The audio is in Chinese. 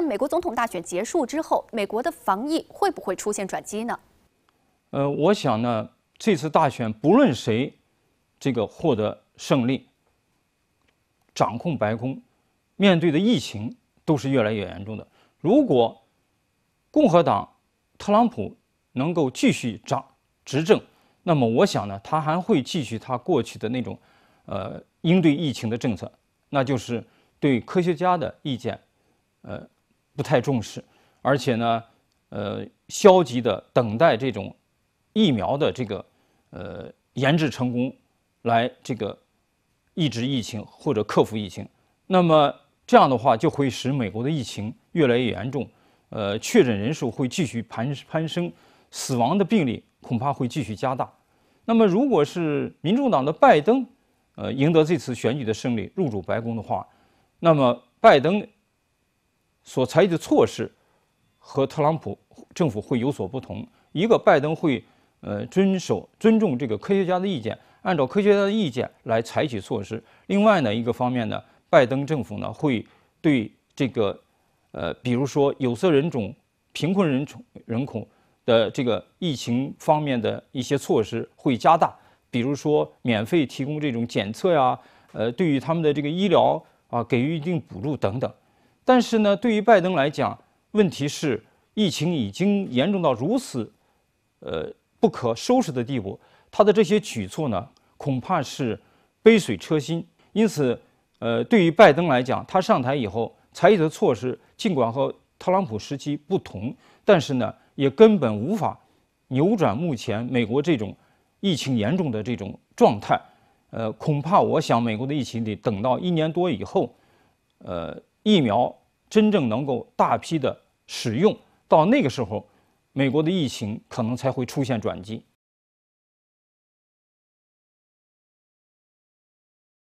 在美国总统大选结束之后，美国的防疫会不会出现转机呢？呃，我想呢，这次大选不论谁，这个获得胜利、掌控白宫，面对的疫情都是越来越严重的。如果共和党特朗普能够继续掌执政，那么我想呢，他还会继续他过去的那种，呃，应对疫情的政策，那就是对科学家的意见，呃。不太重视，而且呢，呃，消极的等待这种疫苗的这个呃研制成功，来这个抑制疫情或者克服疫情。那么这样的话，就会使美国的疫情越来越严重，呃，确诊人数会继续攀攀升，死亡的病例恐怕会继续加大。那么，如果是民众党的拜登，呃，赢得这次选举的胜利，入主白宫的话，那么拜登。所采取的措施和特朗普政府会有所不同。一个拜登会呃遵守、尊重这个科学家的意见，按照科学家的意见来采取措施。另外呢，一个方面呢，拜登政府呢会对这个呃，比如说有色人种、贫困人种人口的这个疫情方面的一些措施会加大，比如说免费提供这种检测呀，呃，对于他们的这个医疗啊给予一定补助等等。但是呢，对于拜登来讲，问题是疫情已经严重到如此，呃，不可收拾的地步。他的这些举措呢，恐怕是杯水车薪。因此，呃，对于拜登来讲，他上台以后采取的措施，尽管和特朗普时期不同，但是呢，也根本无法扭转目前美国这种疫情严重的这种状态。呃，恐怕我想，美国的疫情得等到一年多以后，呃，疫苗。真正能够大批的使用，到那个时候，美国的疫情可能才会出现转机。